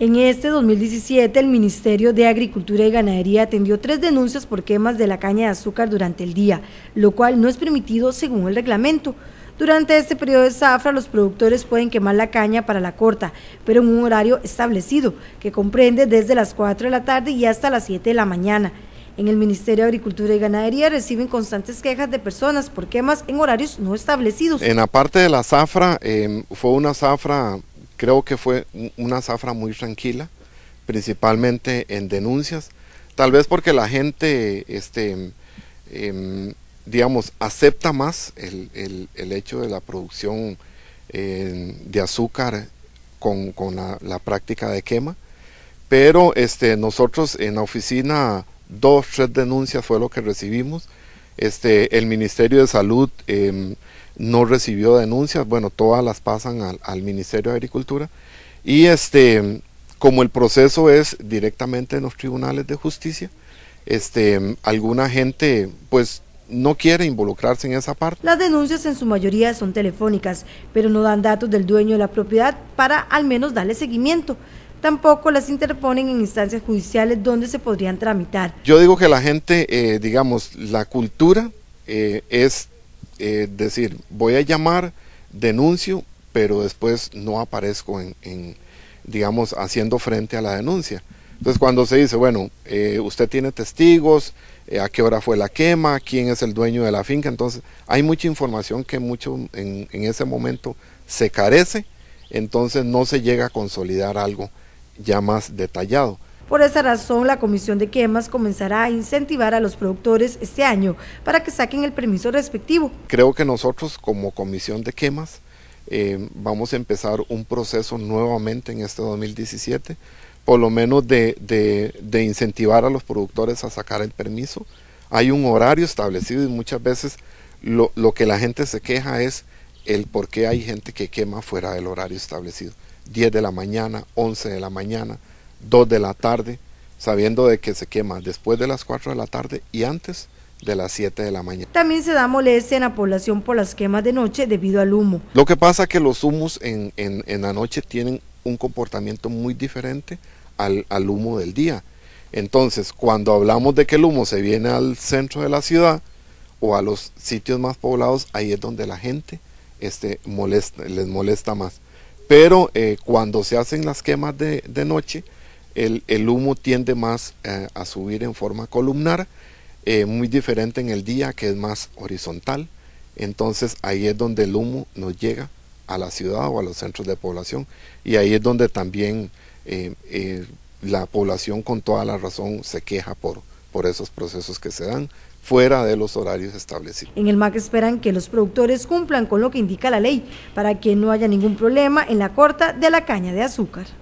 En este 2017, el Ministerio de Agricultura y Ganadería atendió tres denuncias por quemas de la caña de azúcar durante el día, lo cual no es permitido según el reglamento. Durante este periodo de zafra, los productores pueden quemar la caña para la corta, pero en un horario establecido, que comprende desde las 4 de la tarde y hasta las 7 de la mañana. En el Ministerio de Agricultura y Ganadería reciben constantes quejas de personas por quemas en horarios no establecidos. En la parte de la zafra, em, fue una zafra Creo que fue una zafra muy tranquila, principalmente en denuncias, tal vez porque la gente, este, em, digamos, acepta más el, hecho de la producción eh, de azúcar con, la, práctica de quema, pero este, nosotros en la oficina dos, tres denuncias fue lo que recibimos este, el Ministerio de Salud em, no recibió denuncias, bueno, todas las pasan al, al, Ministerio de Agricultura. Y este, como el proceso es directamente en los tribunales de justicia, este, alguna gente pues no quiere involucrarse en esa parte. Las denuncias en su mayoría son telefónicas, pero no dan datos del dueño de la propiedad para al menos darle seguimiento tampoco las interponen en instancias judiciales donde se podrían tramitar. Yo digo que la gente, eh, digamos, la cultura eh, es eh, decir, voy a llamar, denuncio, pero después no aparezco en, digamos, haciendo frente a la denuncia. Entonces cuando se dice, bueno, eh, usted tiene testigos, a qué hora fue la quema, quién es el dueño de la finca, entonces hay mucha información que mucho en, en ese momento se carece, entonces no se llega a consolidar algo ya más detallado. Por esa razón, la Comisión de Quemas comenzará a incentivar a los productores este año para que saquen el permiso respectivo. Creo que nosotros como Comisión de Quemas eh, vamos a empezar un proceso nuevamente en este 2017, por lo menos de, incentivar a los productores a sacar el permiso. Hay un horario establecido y muchas veces lo, lo que la gente se queja es el por qué hay gente que quema fuera del horario establecido. 10 de la mañana, 11 de la mañana, 2 de la tarde, sabiendo de que se quema después de las 4 de la tarde y antes de las 7 de la mañana. También se da molestia en la población por las quemas de noche debido al humo. Lo que pasa es que los humos en, la noche tienen un comportamiento muy diferente al, humo del día. Entonces, cuando hablamos de que el humo se viene al centro de la ciudad o a los sitios más poblados, ahí es donde la gente este, les molesta más pero eh, cuando se hacen las quemas de, noche, el, humo tiende más eh, a subir en forma columnar, eh, muy diferente en el día que es más horizontal. Entonces ahí es donde el humo nos llega a la ciudad o a los centros de población y ahí es donde también la población con toda la razón se queja por, por esos procesos que se dan fuera de los horarios establecidos. En el MAC esperan que los productores cumplan con lo que indica la ley para que no haya ningún problema en la corta de la caña de azúcar.